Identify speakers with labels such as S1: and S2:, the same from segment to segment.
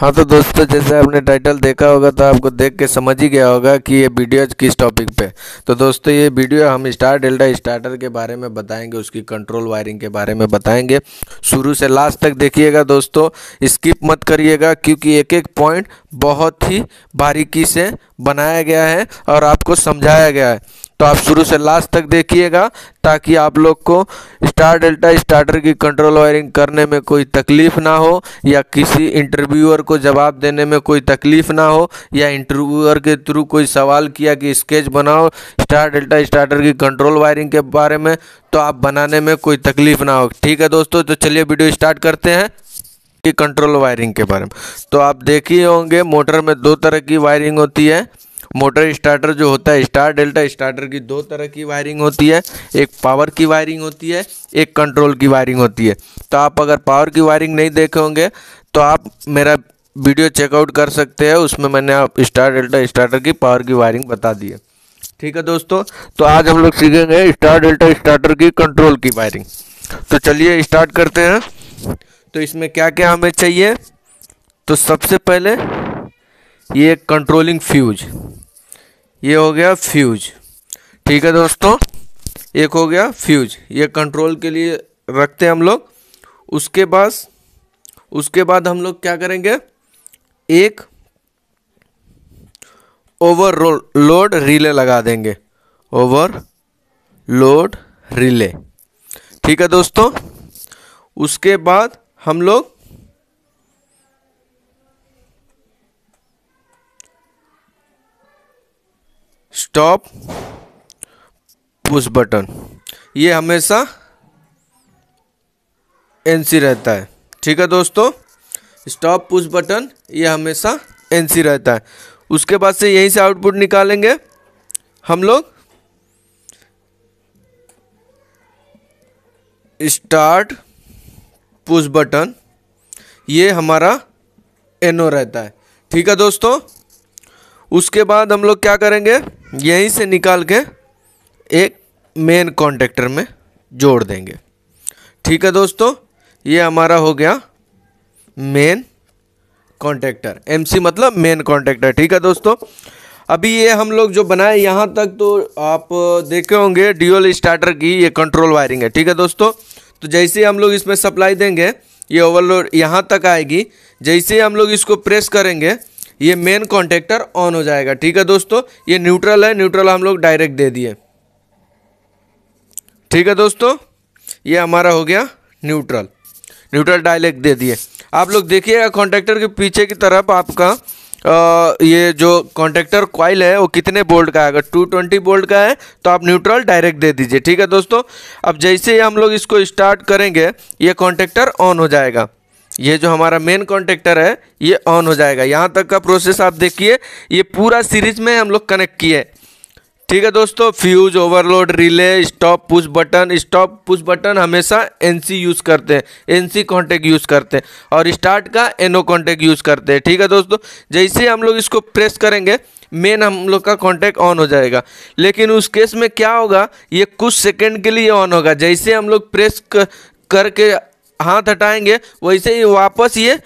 S1: हाँ तो दोस्तों जैसे आपने टाइटल देखा होगा तो आपको देख के समझ ही गया होगा कि ये वीडियो किस टॉपिक पे तो दोस्तों ये वीडियो हम स्टार डेल्टा स्टार्टर के बारे में बताएंगे उसकी कंट्रोल वायरिंग के बारे में बताएंगे शुरू से लास्ट तक देखिएगा दोस्तों स्किप मत करिएगा क्योंकि एक एक पॉइंट बहुत ही बारीकी से बनाया गया है और आपको समझाया गया है तो आप शुरू से लास्ट तक देखिएगा ताकि आप लोग को स्टार डेल्टा स्टार्टर की कंट्रोल वायरिंग करने में कोई तकलीफ़ ना हो या किसी इंटरव्यूअर को जवाब देने में कोई तकलीफ़ ना हो या इंटरव्यूअर के थ्रू कोई सवाल किया कि स्केच बनाओ स्टार डेल्टा स्टार्टर की कंट्रोल वायरिंग के बारे में तो आप बनाने में कोई तकलीफ़ ना हो ठीक है दोस्तों तो चलिए वीडियो स्टार्ट करते हैं कि कंट्रोल वायरिंग के बारे में तो आप देखिए होंगे मोटर में दो तरह की वायरिंग होती है मोटर स्टार्टर जो होता है स्टार डेल्टा स्टार्टर की दो तरह की वायरिंग होती है एक पावर की वायरिंग होती है एक कंट्रोल की वायरिंग होती है तो आप अगर पावर की वायरिंग नहीं देखे होंगे तो आप मेरा वीडियो चेकआउट कर सकते हैं उसमें मैंने आप स्टार डेल्टा स्टार्टर की पावर की वायरिंग बता दी है ठीक है दोस्तों तो आज हम लोग सीखेंगे स्टार डेल्टा स्टार्टर की कंट्रोल की वायरिंग तो चलिए स्टार्ट करते हैं तो इसमें क्या क्या हमें चाहिए तो सबसे पहले ये कंट्रोलिंग फ्यूज ये हो गया फ्यूज ठीक है दोस्तों एक हो गया फ्यूज ये कंट्रोल के लिए रखते हैं हम लोग उसके बाद उसके बाद हम लोग क्या करेंगे एक ओवर लोड रिले लगा देंगे ओवर लोड रिले ठीक है दोस्तों उसके बाद हम लोग स्टॉप पुश बटन ये हमेशा एनसी रहता है ठीक है दोस्तों स्टॉप पुश बटन ये हमेशा एनसी रहता है उसके बाद से यहीं से आउटपुट निकालेंगे हम लोग स्टार्ट पुश बटन ये हमारा एनओ रहता है ठीक है दोस्तों उसके बाद हम लोग क्या करेंगे यहीं से निकाल के एक मेन कॉन्टेक्टर में जोड़ देंगे ठीक है दोस्तों ये हमारा हो गया मेन कॉन्टेक्टर एम मतलब मेन कॉन्टेक्टर ठीक है दोस्तों अभी ये हम लोग जो बनाए यहाँ तक तो आप देखे होंगे ड्यूअल स्टार्टर की ये कंट्रोल वायरिंग है ठीक है दोस्तों तो जैसे हम लोग इसमें सप्लाई देंगे ये ओवरलोड यहाँ तक आएगी जैसे हम लोग इसको प्रेस करेंगे ये मेन कॉन्टेक्टर ऑन हो जाएगा ठीक है दोस्तों ये न्यूट्रल है न्यूट्रल हम लोग डायरेक्ट दे दिए ठीक है दोस्तों ये हमारा हो गया न्यूट्रल न्यूट्रल डायरेक्ट दे दिए आप लोग देखिएगा कॉन्टेक्टर के पीछे की तरफ आपका आ, ये जो कॉन्टेक्टर क्वाइल है वो कितने बोल्ट का है टू 220 बोल्ट का है तो आप न्यूट्रल डायरेक्ट दे दीजिए ठीक है दोस्तों अब जैसे ही हम लोग इसको स्टार्ट करेंगे ये कॉन्टेक्टर ऑन हो जाएगा ये जो हमारा मेन कॉन्टेक्टर है ये ऑन हो जाएगा यहाँ तक का प्रोसेस आप देखिए ये पूरा सीरीज में हम लोग कनेक्ट किए ठीक है दोस्तों fuse overload relay stop push button stop push button हमेशा एनसी यूज़ करते हैं एनसी कांटेक्ट यूज़ करते हैं और स्टार्ट का एनओ कांटेक्ट यूज़ करते हैं ठीक है दोस्तों जैसे हम लोग इसको प्रेस करेंगे मेन हम लोग का कांटेक्ट ऑन हो जाएगा लेकिन उस केस में क्या होगा ये कुछ सेकेंड के लिए ऑन होगा जैसे हम लोग प्रेस कर, करके हाथ हटाएंगे वैसे ही वापस ये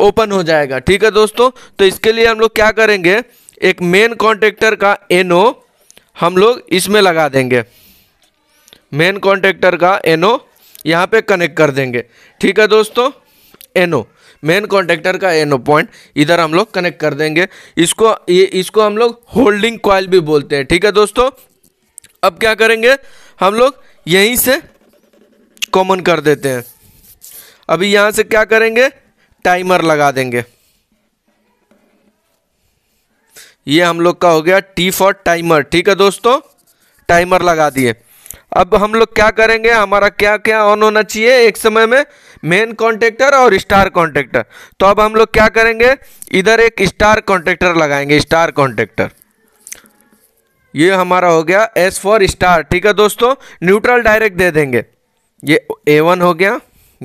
S1: ओपन हो जाएगा ठीक है दोस्तों तो इसके लिए हम लोग क्या करेंगे एक मेन कॉन्ट्रेक्टर का एनओ हम लोग इसमें लगा देंगे मेन कॉन्ट्रेक्टर का एनओ यहाँ पे कनेक्ट कर देंगे ठीक है दोस्तों एनओ मेन कॉन्ट्रेक्टर का एनओ पॉइंट इधर हम लोग कनेक्ट कर देंगे इसको ये इसको हम लोग होल्डिंग कॉयल भी बोलते हैं ठीक है दोस्तों अब क्या करेंगे हम लोग यहीं से कॉमन कर देते हैं अभी यहां से क्या करेंगे टाइमर लगा देंगे ये हम लोग का हो गया टी फॉर टाइमर ठीक है दोस्तों टाइमर लगा दिए अब हम लोग क्या करेंगे हमारा क्या क्या ऑन होना चाहिए एक समय में मेन कॉन्ट्रेक्टर और स्टार कॉन्ट्रेक्टर तो अब हम लोग क्या करेंगे इधर एक स्टार कॉन्ट्रेक्टर लगाएंगे स्टार कॉन्ट्रेक्टर ये हमारा हो गया एस फॉर स्टार ठीक है दोस्तों न्यूट्रल डायरेक्ट दे देंगे ये ए वन हो गया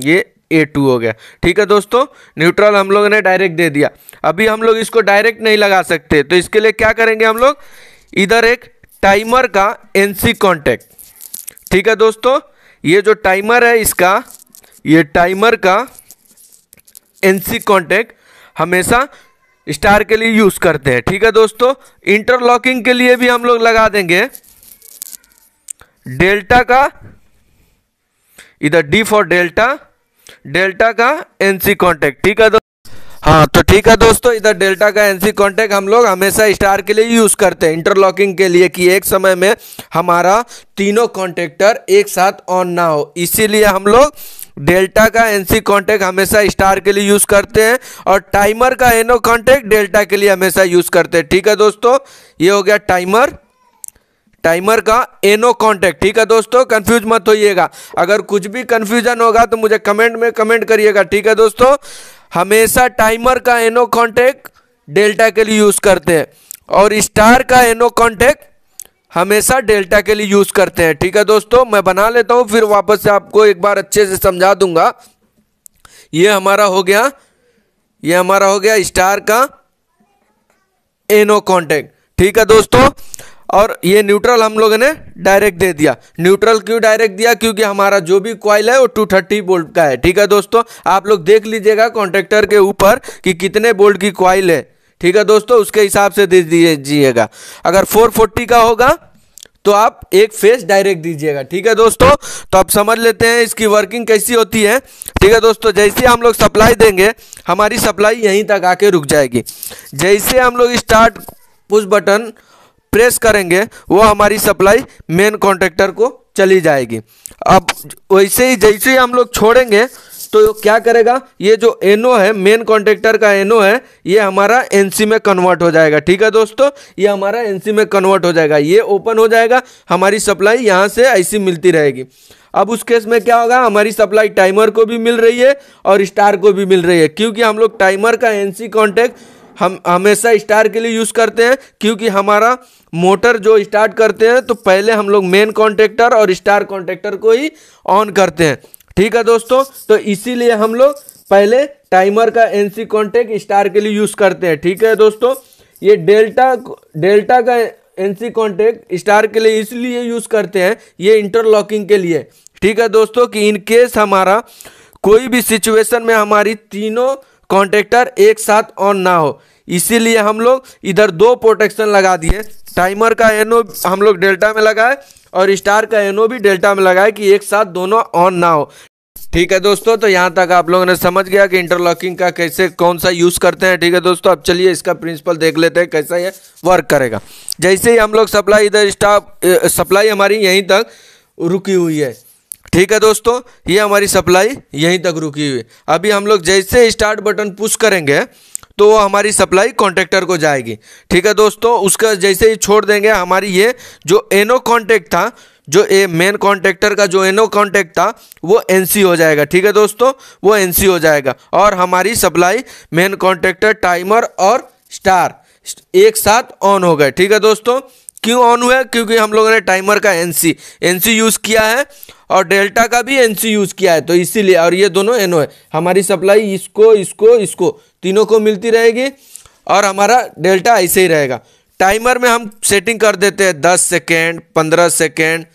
S1: ये ए टू हो गया ठीक है दोस्तों न्यूट्रल हम लोग ने डायरेक्ट दे दिया अभी हम लोग इसको डायरेक्ट नहीं लगा सकते तो इसके लिए क्या करेंगे हम लोग इधर एक टाइमर का एन सी ठीक है दोस्तों ये जो टाइमर है इसका ये टाइमर का एन सी हमेशा स्टार के लिए यूज़ करते हैं ठीक है दोस्तों इंटरलॉकिंग के लिए भी हम लोग लगा देंगे डेल्टा का इधर डी फॉर डेल्टा डेल्टा का एनसी कॉन्टेक्ट ठीक है हाँ तो ठीक है दोस्तों इधर डेल्टा का एनसी कॉन्टेक्ट हम लोग हमेशा स्टार के लिए यूज़ करते हैं इंटरलॉकिंग के लिए कि एक समय में हमारा तीनों कॉन्टेक्टर एक साथ ऑन ना हो इसीलिए हम लोग डेल्टा का एनसी कॉन्टैक्ट हमेशा स्टार के लिए यूज़ करते हैं और टाइमर का एनो कॉन्टैक्ट डेल्टा के लिए हमेशा यूज़ करते हैं ठीक है दोस्तों ये हो गया टाइमर टाइमर का एनो कॉन्टैक्ट ठीक है दोस्तों कंफ्यूज मत होइएगा अगर कुछ भी कंफ्यूजन होगा तो मुझे कमेंट में कमेंट करिएगा ठीक है दोस्तों हमेशा टाइमर का एनो कॉन्टैक्ट डेल्टा के लिए यूज़ करते हैं और स्टार का एनो कॉन्टैक्ट हमेशा डेल्टा के लिए यूज़ करते हैं ठीक है दोस्तों मैं बना लेता हूँ फिर वापस से आपको एक बार अच्छे से समझा दूंगा ये हमारा हो गया ये हमारा हो गया स्टार का एनो कॉन्टैक्ट ठीक है दोस्तों और ये न्यूट्रल हम लोगों ने डायरेक्ट दे दिया न्यूट्रल क्यों डायरेक्ट दिया क्योंकि हमारा जो भी क्वाइल है वो 230 बोल्ट का है ठीक है दोस्तों आप लोग देख लीजिएगा कॉन्ट्रेक्टर के ऊपर कि कितने बोल्ट की क्वाइल है ठीक है दोस्तों उसके हिसाब से दे दीजिएगा अगर 440 का होगा तो आप एक फेस डायरेक्ट दीजिएगा ठीक है दोस्तों तो आप समझ लेते हैं इसकी वर्किंग कैसी होती है ठीक है दोस्तों जैसे हम लोग सप्लाई देंगे हमारी सप्लाई यहीं तक आके रुक जाएगी जैसे हम लोग स्टार्ट पुश बटन प्रेस करेंगे वो हमारी सप्लाई मेन कॉन्ट्रेक्टर को चली जाएगी अब वैसे ही जैसे ही हम लोग छोड़ेंगे तो क्या करेगा ये जो एनओ है मेन कॉन्ट्रेक्टर का एनओ है ये हमारा एनसी में कन्वर्ट हो जाएगा ठीक है दोस्तों ये हमारा एनसी में कन्वर्ट हो जाएगा ये ओपन हो जाएगा हमारी सप्लाई यहाँ से ऐसी मिलती रहेगी अब उस केस में क्या होगा हमारी सप्लाई टाइमर को भी मिल रही है और स्टार को भी मिल रही है क्योंकि हम लोग टाइमर का एनसी कॉन्टैक्ट हम हमेशा स्टार के लिए यूज़ करते हैं क्योंकि हमारा मोटर जो स्टार्ट करते हैं तो पहले हम लोग मेन कॉन्ट्रेक्टर और स्टार कॉन्ट्रेक्टर को ही ऑन करते हैं ठीक है दोस्तों तो इसीलिए हम लोग पहले टाइमर का एनसी कॉन्टेक्ट स्टार के लिए यूज़ करते हैं ठीक है दोस्तों ये डेल्टा डेल्टा का एनसी कॉन्टेक्ट स्टार के लिए इसलिए यूज़ करते हैं ये इंटरलॉकिंग के लिए ठीक है दोस्तों कि इन केस हमारा कोई भी सिचुएशन में हमारी तीनों कॉन्ट्रेक्टर एक साथ ऑन ना हो इसीलिए हम लोग इधर दो प्रोटेक्शन लगा दिए टाइमर का एनओ हम लोग डेल्टा में लगाए और स्टार का एनओ भी डेल्टा में लगाए कि एक साथ दोनों ऑन ना हो ठीक है दोस्तों तो यहाँ तक आप लोगों ने समझ गया कि इंटरलॉकिंग का कैसे कौन सा यूज़ करते हैं ठीक है दोस्तों अब चलिए इसका प्रिंसिपल देख लेते हैं कैसा ये वर्क करेगा जैसे ही हम लोग सप्लाई इधर स्टाफ सप्लाई हमारी यहीं तक रुकी हुई है ठीक है दोस्तों ये हमारी सप्लाई यहीं तक रुकी हुई अभी हम लोग जैसे स्टार्ट बटन पुश करेंगे तो हमारी सप्लाई कॉन्ट्रेक्टर को जाएगी ठीक है दोस्तों उसका जैसे ही छोड़ देंगे हमारी ये जो एनो कॉन्टैक्ट था जो ए मेन कॉन्ट्रेक्टर का जो एनो कॉन्टैक्ट था वो एनसी हो जाएगा ठीक है दोस्तों वो एनसी हो जाएगा और हमारी सप्लाई मेन कॉन्ट्रैक्टर टाइमर और स्टार एक साथ ऑन हो गए ठीक है दोस्तों क्यों ऑन हुआ है क्योंकि हम लोगों ने टाइमर का N C N C use किया है और डेल्टा का भी एन सी यूज़ किया है तो इसीलिए और ये दोनों एन ओ है हमारी सप्लाई इसको इसको इसको तीनों को मिलती रहेगी और हमारा डेल्टा ऐसे ही रहेगा टाइमर में हम सेटिंग कर देते हैं दस सेकेंड पंद्रह सेकेंड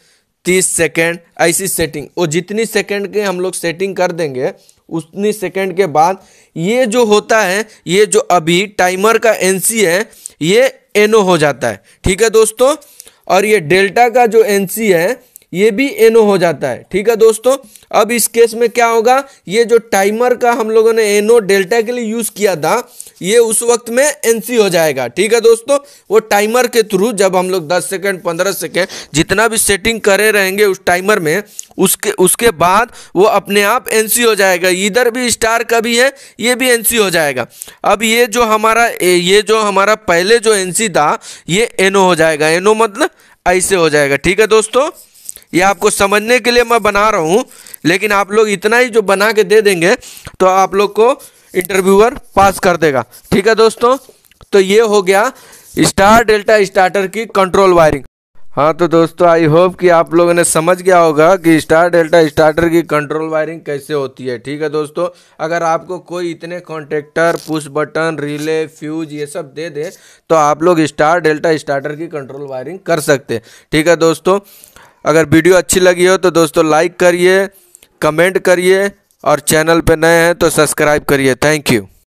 S1: तीस सेकेंड ऐसी सेटिंग वो जितनी सेकेंड के हम लोग सेटिंग कर देंगे उतनी सेकेंड के बाद ये जो होता है ये जो अभी टाइमर का एन सी है ये एनओ हो जाता है ठीक है दोस्तों और ये डेल्टा का जो एन है ये भी एनो हो जाता है ठीक है दोस्तों अब इस केस में क्या होगा ये जो टाइमर का हम लोगों ने एनो डेल्टा के लिए यूज़ किया था ये उस वक्त में एनसी हो जाएगा ठीक है दोस्तों वो टाइमर के थ्रू जब हम लोग 10 सेकंड 15 सेकंड जितना भी सेटिंग करे रहेंगे उस टाइमर में उसके उसके बाद वो अपने आप एनसी हो जाएगा इधर भी स्टार का भी है ये भी एनसी हो जाएगा अब ये जो हमारा ये जो हमारा पहले जो एनसी था ये एनो हो जाएगा एनो मतलब ऐसे हो जाएगा ठीक है दोस्तों ये आपको समझने के लिए मैं बना रहा हूँ लेकिन आप लोग इतना ही जो बना के दे देंगे तो आप लोग को इंटरव्यूअर पास कर देगा ठीक है दोस्तों तो ये हो गया स्टार डेल्टा स्टार्टर की कंट्रोल वायरिंग हाँ तो दोस्तों आई होप कि आप लोगों ने समझ गया होगा कि स्टार डेल्टा स्टार्टर की कंट्रोल वायरिंग कैसे होती है ठीक है दोस्तों अगर आपको कोई इतने contactor push button relay fuse ये सब दे दे तो आप लोग स्टार डेल्टा स्टार्टर की कंट्रोल वायरिंग कर सकते हैं ठीक है दोस्तों अगर वीडियो अच्छी लगी हो तो दोस्तों लाइक करिए कमेंट करिए और चैनल पर नए हैं तो सब्सक्राइब करिए थैंक यू